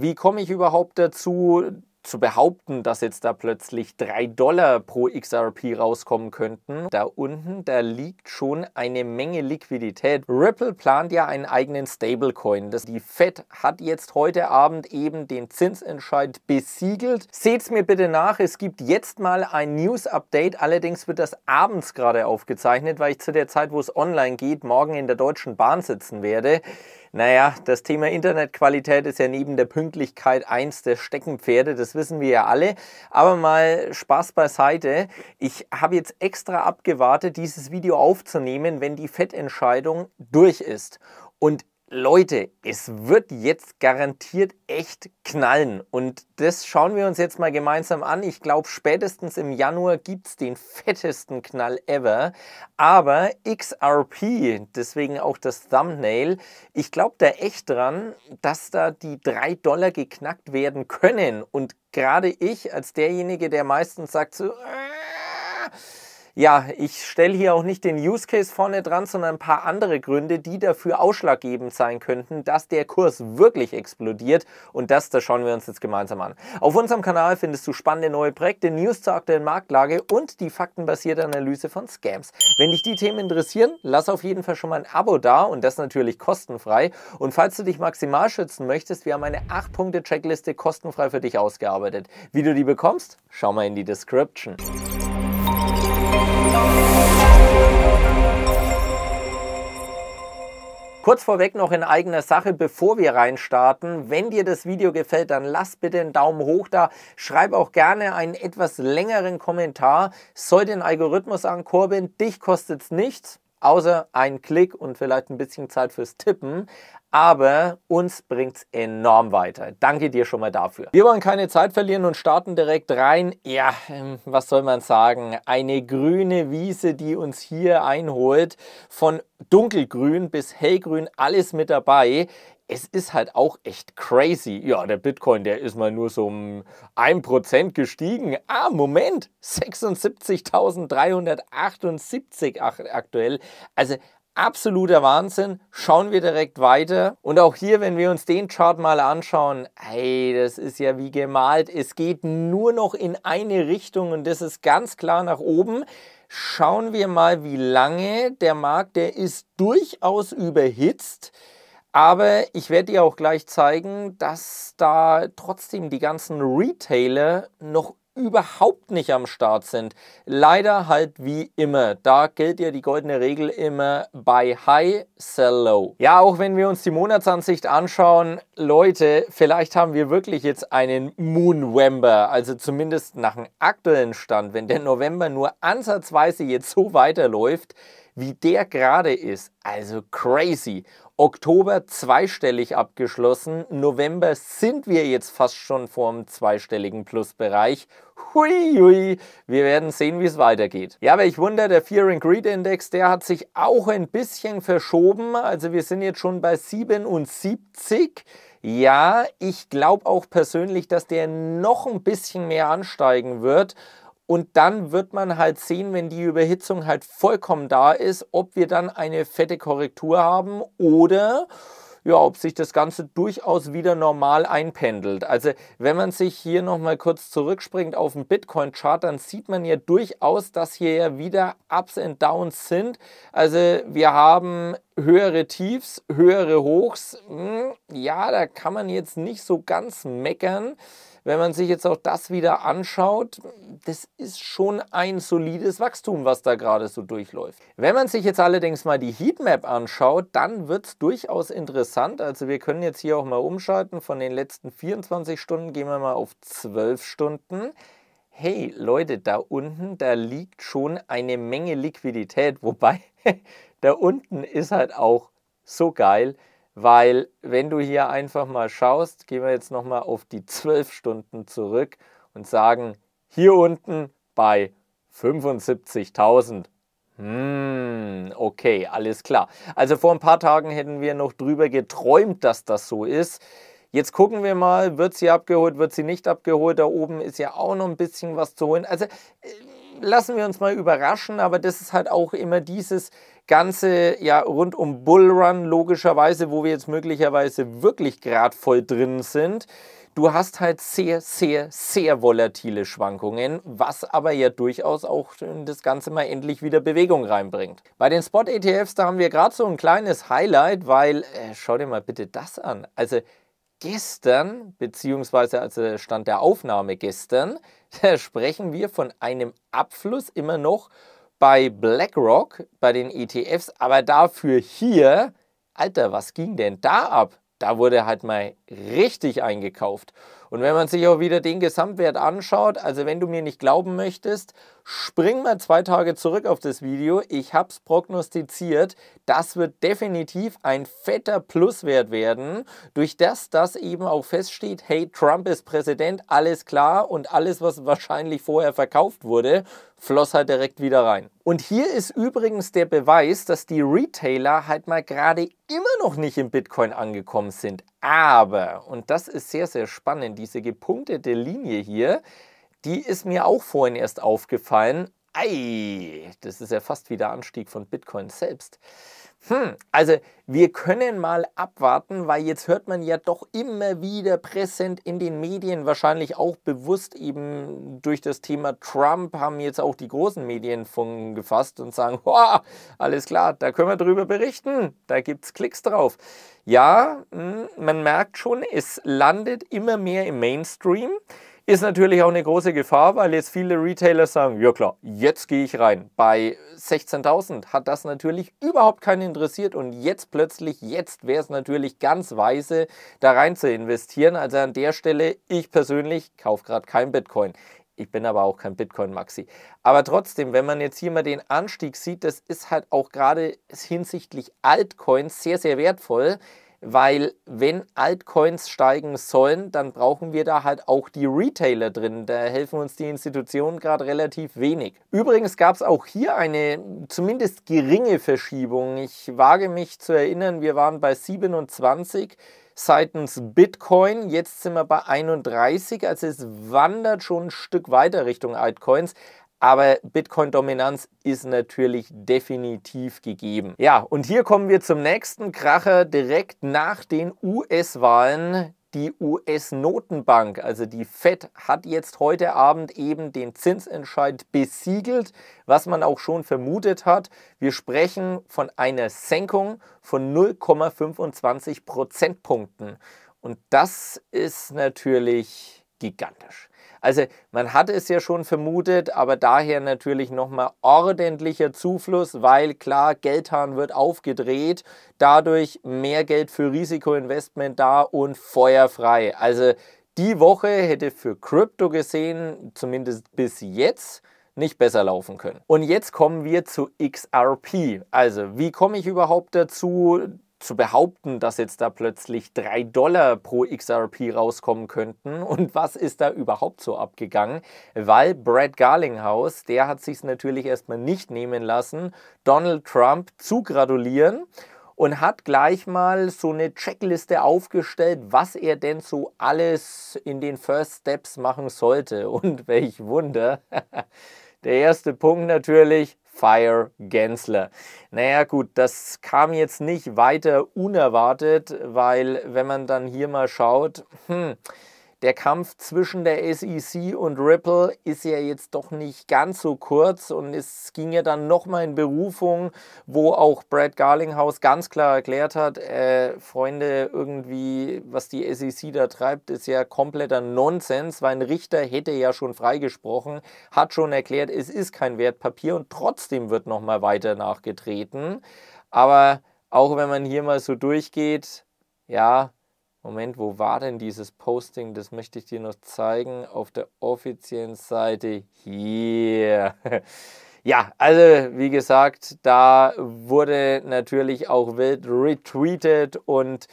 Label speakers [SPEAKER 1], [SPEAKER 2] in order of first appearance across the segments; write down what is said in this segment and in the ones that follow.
[SPEAKER 1] Wie komme ich überhaupt dazu, zu behaupten, dass jetzt da plötzlich 3 Dollar pro XRP rauskommen könnten. Da unten, da liegt schon eine Menge Liquidität. Ripple plant ja einen eigenen Stablecoin. Das, die Fed hat jetzt heute Abend eben den Zinsentscheid besiegelt. Seht es mir bitte nach, es gibt jetzt mal ein News-Update. Allerdings wird das abends gerade aufgezeichnet, weil ich zu der Zeit, wo es online geht, morgen in der Deutschen Bahn sitzen werde. Naja, das Thema Internetqualität ist ja neben der Pünktlichkeit eins der Steckenpferde, das wissen wir ja alle. Aber mal Spaß beiseite. Ich habe jetzt extra abgewartet, dieses Video aufzunehmen, wenn die Fettentscheidung durch ist. Und Leute, es wird jetzt garantiert echt knallen. Und das schauen wir uns jetzt mal gemeinsam an. Ich glaube, spätestens im Januar gibt es den fettesten Knall ever. Aber XRP, deswegen auch das Thumbnail, ich glaube da echt dran, dass da die 3 Dollar geknackt werden können. Und gerade ich als derjenige, der meistens sagt so... Äh, ja, ich stelle hier auch nicht den Use Case vorne dran, sondern ein paar andere Gründe, die dafür ausschlaggebend sein könnten, dass der Kurs wirklich explodiert. Und das, das schauen wir uns jetzt gemeinsam an. Auf unserem Kanal findest du spannende neue Projekte, News zur aktuellen Marktlage und die faktenbasierte Analyse von Scams. Wenn dich die Themen interessieren, lass auf jeden Fall schon mal ein Abo da und das natürlich kostenfrei. Und falls du dich maximal schützen möchtest, wir haben eine 8-Punkte-Checkliste kostenfrei für dich ausgearbeitet. Wie du die bekommst, schau mal in die Description. Kurz vorweg noch in eigener Sache, bevor wir reinstarten. Wenn dir das Video gefällt, dann lass bitte einen Daumen hoch da. Schreib auch gerne einen etwas längeren Kommentar. Soll den Algorithmus ankurbeln. Dich kostet es nichts außer ein Klick und vielleicht ein bisschen Zeit fürs Tippen. Aber uns bringt es enorm weiter. Danke dir schon mal dafür. Wir wollen keine Zeit verlieren und starten direkt rein. Ja, ähm, was soll man sagen? Eine grüne Wiese, die uns hier einholt. Von dunkelgrün bis hellgrün, alles mit dabei es ist halt auch echt crazy. Ja, der Bitcoin, der ist mal nur so um 1% gestiegen. Ah, Moment, 76.378 aktuell. Also absoluter Wahnsinn. Schauen wir direkt weiter. Und auch hier, wenn wir uns den Chart mal anschauen, hey, das ist ja wie gemalt. Es geht nur noch in eine Richtung und das ist ganz klar nach oben schauen wir mal, wie lange der Markt, der ist durchaus überhitzt. Aber ich werde dir auch gleich zeigen, dass da trotzdem die ganzen Retailer noch überhaupt nicht am Start sind. Leider halt wie immer. Da gilt ja die goldene Regel immer buy High, Sell Low. Ja, auch wenn wir uns die Monatsansicht anschauen, Leute, vielleicht haben wir wirklich jetzt einen Moonwember. Also zumindest nach dem aktuellen Stand, wenn der November nur ansatzweise jetzt so weiterläuft, wie der gerade ist. Also crazy. Oktober zweistellig abgeschlossen. November sind wir jetzt fast schon vorm zweistelligen Plusbereich. Hui, hui, wir werden sehen, wie es weitergeht. Ja, aber ich wundere, der Fear and Greed Index, der hat sich auch ein bisschen verschoben. Also wir sind jetzt schon bei 77. Ja, ich glaube auch persönlich, dass der noch ein bisschen mehr ansteigen wird. Und dann wird man halt sehen, wenn die Überhitzung halt vollkommen da ist, ob wir dann eine fette Korrektur haben oder ja, ob sich das Ganze durchaus wieder normal einpendelt. Also wenn man sich hier nochmal kurz zurückspringt auf den Bitcoin-Chart, dann sieht man ja durchaus, dass hier ja wieder Ups und Downs sind. Also wir haben höhere Tiefs, höhere Hochs. Hm, ja, da kann man jetzt nicht so ganz meckern wenn man sich jetzt auch das wieder anschaut, das ist schon ein solides Wachstum, was da gerade so durchläuft. Wenn man sich jetzt allerdings mal die Heatmap anschaut, dann wird es durchaus interessant. Also wir können jetzt hier auch mal umschalten. Von den letzten 24 Stunden gehen wir mal auf 12 Stunden hey Leute, da unten, da liegt schon eine Menge Liquidität, wobei da unten ist halt auch so geil, weil wenn du hier einfach mal schaust, gehen wir jetzt nochmal auf die 12 Stunden zurück und sagen, hier unten bei 75.000. Hm, okay, alles klar. Also vor ein paar Tagen hätten wir noch drüber geträumt, dass das so ist. Jetzt gucken wir mal, wird sie abgeholt, wird sie nicht abgeholt. Da oben ist ja auch noch ein bisschen was zu holen. Also äh, lassen wir uns mal überraschen, aber das ist halt auch immer dieses, Ganze ja rund um Bullrun logischerweise, wo wir jetzt möglicherweise wirklich gerade voll drin sind. Du hast halt sehr, sehr, sehr volatile Schwankungen, was aber ja durchaus auch das Ganze mal endlich wieder Bewegung reinbringt. Bei den Spot-ETFs, da haben wir gerade so ein kleines Highlight, weil, äh, schau dir mal bitte das an. Also gestern, beziehungsweise als der Stand der Aufnahme gestern, da sprechen wir von einem Abfluss immer noch bei BlackRock, bei den ETFs, aber dafür hier, Alter, was ging denn da ab? Da wurde halt mal richtig eingekauft. Und wenn man sich auch wieder den Gesamtwert anschaut, also wenn du mir nicht glauben möchtest, spring mal zwei Tage zurück auf das Video. Ich habe es prognostiziert. Das wird definitiv ein fetter Pluswert werden, durch das das eben auch feststeht, hey, Trump ist Präsident, alles klar und alles, was wahrscheinlich vorher verkauft wurde, floss halt direkt wieder rein. Und hier ist übrigens der Beweis, dass die Retailer halt mal gerade immer noch nicht im Bitcoin angekommen sind. Aber, und das ist sehr, sehr spannend, diese gepunktete Linie hier, die ist mir auch vorhin erst aufgefallen. Ei, das ist ja fast wie der Anstieg von Bitcoin selbst. Hm, also wir können mal abwarten, weil jetzt hört man ja doch immer wieder präsent in den Medien, wahrscheinlich auch bewusst eben durch das Thema Trump haben jetzt auch die großen Medien von gefasst und sagen, Hoa, alles klar, da können wir drüber berichten, da gibt es Klicks drauf. Ja, hm, man merkt schon, es landet immer mehr im Mainstream. Ist natürlich auch eine große Gefahr, weil jetzt viele Retailer sagen, ja klar, jetzt gehe ich rein. Bei 16.000 hat das natürlich überhaupt keinen interessiert und jetzt plötzlich, jetzt wäre es natürlich ganz weise, da rein zu investieren. Also an der Stelle, ich persönlich kaufe gerade kein Bitcoin. Ich bin aber auch kein Bitcoin-Maxi. Aber trotzdem, wenn man jetzt hier mal den Anstieg sieht, das ist halt auch gerade hinsichtlich Altcoins sehr, sehr wertvoll weil wenn Altcoins steigen sollen, dann brauchen wir da halt auch die Retailer drin. Da helfen uns die Institutionen gerade relativ wenig. Übrigens gab es auch hier eine zumindest geringe Verschiebung. Ich wage mich zu erinnern, wir waren bei 27 seitens Bitcoin. Jetzt sind wir bei 31, also es wandert schon ein Stück weiter Richtung Altcoins aber Bitcoin-Dominanz ist natürlich definitiv gegeben. Ja, und hier kommen wir zum nächsten Kracher direkt nach den US-Wahlen. Die US-Notenbank, also die Fed, hat jetzt heute Abend eben den Zinsentscheid besiegelt, was man auch schon vermutet hat. Wir sprechen von einer Senkung von 0,25 Prozentpunkten. Und das ist natürlich gigantisch. Also man hat es ja schon vermutet, aber daher natürlich nochmal ordentlicher Zufluss, weil klar, Geldhahn wird aufgedreht, dadurch mehr Geld für Risikoinvestment da und feuerfrei. Also die Woche hätte für Krypto gesehen, zumindest bis jetzt, nicht besser laufen können. Und jetzt kommen wir zu XRP. Also, wie komme ich überhaupt dazu, zu behaupten, dass jetzt da plötzlich 3 Dollar pro XRP rauskommen könnten. Und was ist da überhaupt so abgegangen? Weil Brad Garlinghaus, der hat sich natürlich erstmal nicht nehmen lassen, Donald Trump zu gratulieren und hat gleich mal so eine Checkliste aufgestellt, was er denn so alles in den First Steps machen sollte. Und welch Wunder. Der erste Punkt natürlich, Fire Gensler. Naja gut, das kam jetzt nicht weiter unerwartet, weil wenn man dann hier mal schaut, hm, der Kampf zwischen der SEC und Ripple ist ja jetzt doch nicht ganz so kurz und es ging ja dann nochmal in Berufung, wo auch Brad Garlinghaus ganz klar erklärt hat, äh, Freunde, irgendwie, was die SEC da treibt, ist ja kompletter Nonsens, weil ein Richter hätte ja schon freigesprochen, hat schon erklärt, es ist kein Wertpapier und trotzdem wird nochmal weiter nachgetreten. Aber auch wenn man hier mal so durchgeht, ja, Moment, wo war denn dieses Posting? Das möchte ich dir noch zeigen auf der offiziellen Seite hier. Ja, also wie gesagt, da wurde natürlich auch wild retweetet und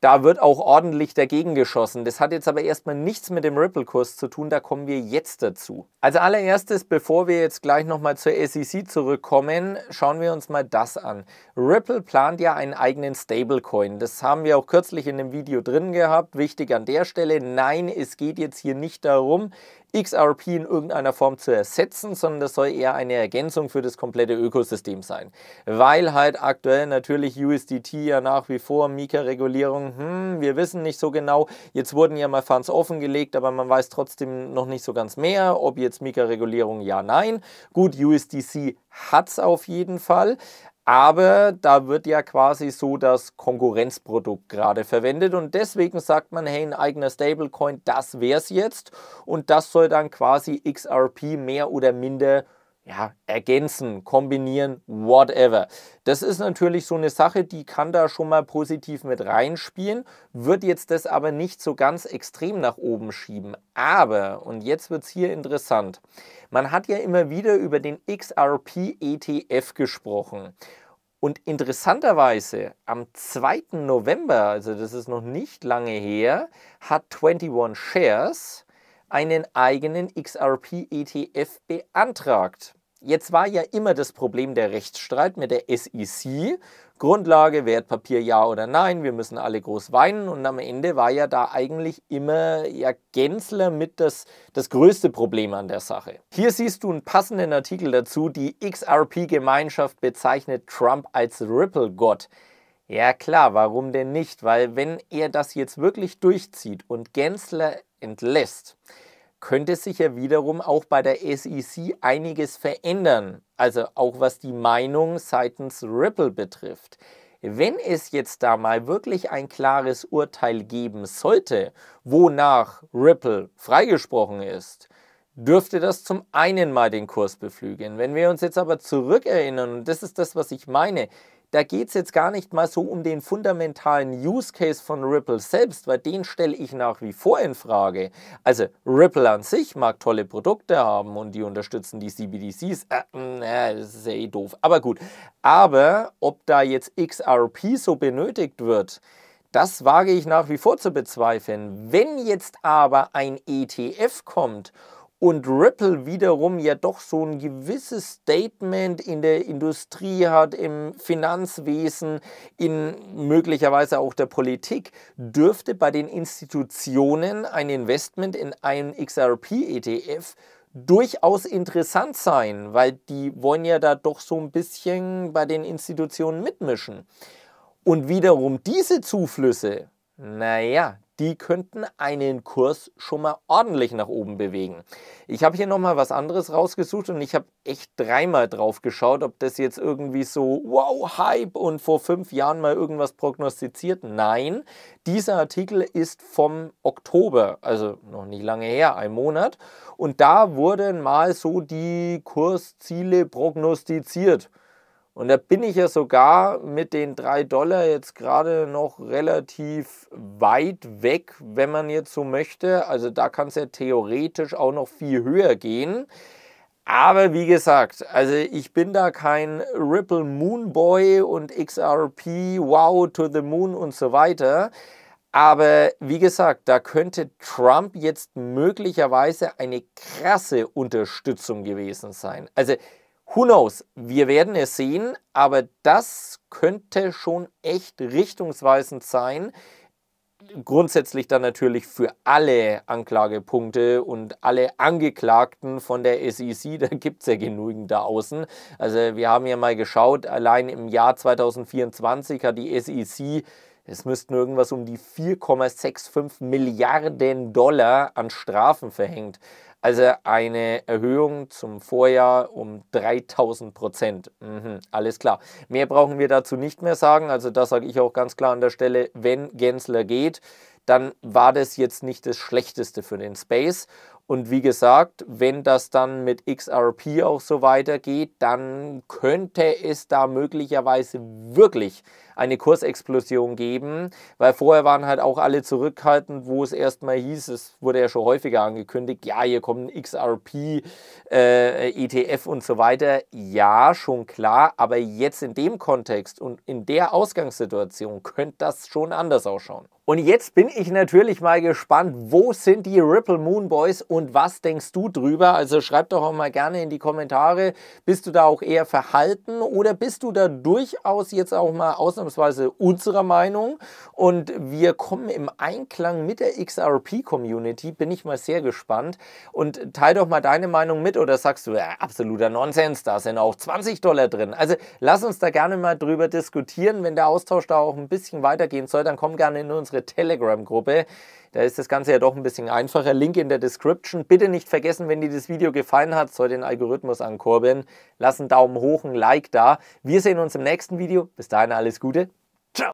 [SPEAKER 1] da wird auch ordentlich dagegen geschossen. Das hat jetzt aber erstmal nichts mit dem Ripple-Kurs zu tun, da kommen wir jetzt dazu. Als allererstes, bevor wir jetzt gleich nochmal zur SEC zurückkommen, schauen wir uns mal das an. Ripple plant ja einen eigenen Stablecoin. Das haben wir auch kürzlich in dem Video drin gehabt. Wichtig an der Stelle, nein, es geht jetzt hier nicht darum, XRP in irgendeiner Form zu ersetzen, sondern das soll eher eine Ergänzung für das komplette Ökosystem sein. Weil halt aktuell natürlich USDT ja nach wie vor Mika-Regulierung, hm, wir wissen nicht so genau, jetzt wurden ja mal Funds offengelegt, aber man weiß trotzdem noch nicht so ganz mehr, ob jetzt Mika-Regulierung ja, nein. Gut, USDC hat es auf jeden Fall. Aber da wird ja quasi so das Konkurrenzprodukt gerade verwendet und deswegen sagt man, hey, ein eigener Stablecoin, das wär's jetzt und das soll dann quasi XRP mehr oder minder ja, ergänzen, kombinieren, whatever. Das ist natürlich so eine Sache, die kann da schon mal positiv mit reinspielen, wird jetzt das aber nicht so ganz extrem nach oben schieben. Aber, und jetzt wird es hier interessant, man hat ja immer wieder über den XRP-ETF gesprochen. Und interessanterweise am 2. November, also das ist noch nicht lange her, hat 21 Shares einen eigenen XRP-ETF beantragt. Jetzt war ja immer das Problem der Rechtsstreit mit der SEC. Grundlage, Wertpapier ja oder nein, wir müssen alle groß weinen. Und am Ende war ja da eigentlich immer ja Gensler mit das, das größte Problem an der Sache. Hier siehst du einen passenden Artikel dazu. Die XRP-Gemeinschaft bezeichnet Trump als Ripple-Gott. Ja klar, warum denn nicht? Weil wenn er das jetzt wirklich durchzieht und Gensler entlässt, könnte sich ja wiederum auch bei der SEC einiges verändern, also auch was die Meinung seitens Ripple betrifft. Wenn es jetzt da mal wirklich ein klares Urteil geben sollte, wonach Ripple freigesprochen ist, dürfte das zum einen mal den Kurs beflügeln. Wenn wir uns jetzt aber zurückerinnern, und das ist das, was ich meine, da geht es jetzt gar nicht mal so um den fundamentalen Use Case von Ripple selbst, weil den stelle ich nach wie vor in Frage. Also Ripple an sich mag tolle Produkte haben und die unterstützen die CBDCs. Äh, mm, das ist eh doof. Aber gut. Aber ob da jetzt XRP so benötigt wird, das wage ich nach wie vor zu bezweifeln. Wenn jetzt aber ein ETF kommt und Ripple wiederum ja doch so ein gewisses Statement in der Industrie hat, im Finanzwesen, in möglicherweise auch der Politik, dürfte bei den Institutionen ein Investment in einen XRP-ETF durchaus interessant sein, weil die wollen ja da doch so ein bisschen bei den Institutionen mitmischen. Und wiederum diese Zuflüsse, naja, die könnten einen Kurs schon mal ordentlich nach oben bewegen. Ich habe hier nochmal was anderes rausgesucht und ich habe echt dreimal drauf geschaut, ob das jetzt irgendwie so, wow, Hype und vor fünf Jahren mal irgendwas prognostiziert. Nein, dieser Artikel ist vom Oktober, also noch nicht lange her, ein Monat. Und da wurden mal so die Kursziele prognostiziert. Und da bin ich ja sogar mit den 3 Dollar jetzt gerade noch relativ weit weg, wenn man jetzt so möchte. Also da kann es ja theoretisch auch noch viel höher gehen. Aber wie gesagt, also ich bin da kein Ripple Moon Boy und XRP, wow to the moon und so weiter. Aber wie gesagt, da könnte Trump jetzt möglicherweise eine krasse Unterstützung gewesen sein. Also Who knows? Wir werden es sehen, aber das könnte schon echt richtungsweisend sein. Grundsätzlich dann natürlich für alle Anklagepunkte und alle Angeklagten von der SEC, da gibt es ja genügend da außen. Also wir haben ja mal geschaut, allein im Jahr 2024 hat die SEC es müssten irgendwas um die 4,65 Milliarden Dollar an Strafen verhängt. Also eine Erhöhung zum Vorjahr um 3000 Prozent. Mhm, alles klar. Mehr brauchen wir dazu nicht mehr sagen. Also das sage ich auch ganz klar an der Stelle. Wenn Gensler geht, dann war das jetzt nicht das Schlechteste für den Space. Und wie gesagt, wenn das dann mit XRP auch so weitergeht, dann könnte es da möglicherweise wirklich eine Kursexplosion geben, weil vorher waren halt auch alle zurückhaltend, wo es erstmal hieß, es wurde ja schon häufiger angekündigt, ja, hier kommen XRP, äh, ETF und so weiter. Ja, schon klar, aber jetzt in dem Kontext und in der Ausgangssituation könnte das schon anders ausschauen. Und jetzt bin ich natürlich mal gespannt, wo sind die Ripple Moon Boys und was denkst du drüber? Also schreib doch auch mal gerne in die Kommentare, bist du da auch eher verhalten oder bist du da durchaus jetzt auch mal ausnahmsweise unserer Meinung? Und wir kommen im Einklang mit der XRP-Community, bin ich mal sehr gespannt. Und teil doch mal deine Meinung mit oder sagst du, ja, absoluter Nonsens, da sind auch 20 Dollar drin. Also lass uns da gerne mal drüber diskutieren. Wenn der Austausch da auch ein bisschen weitergehen soll, dann komm gerne in unsere unsere Telegram-Gruppe. Da ist das Ganze ja doch ein bisschen einfacher. Link in der Description. Bitte nicht vergessen, wenn dir das Video gefallen hat, soll den Algorithmus ankurbeln. Lass einen Daumen hoch, ein Like da. Wir sehen uns im nächsten Video. Bis dahin alles Gute. Ciao.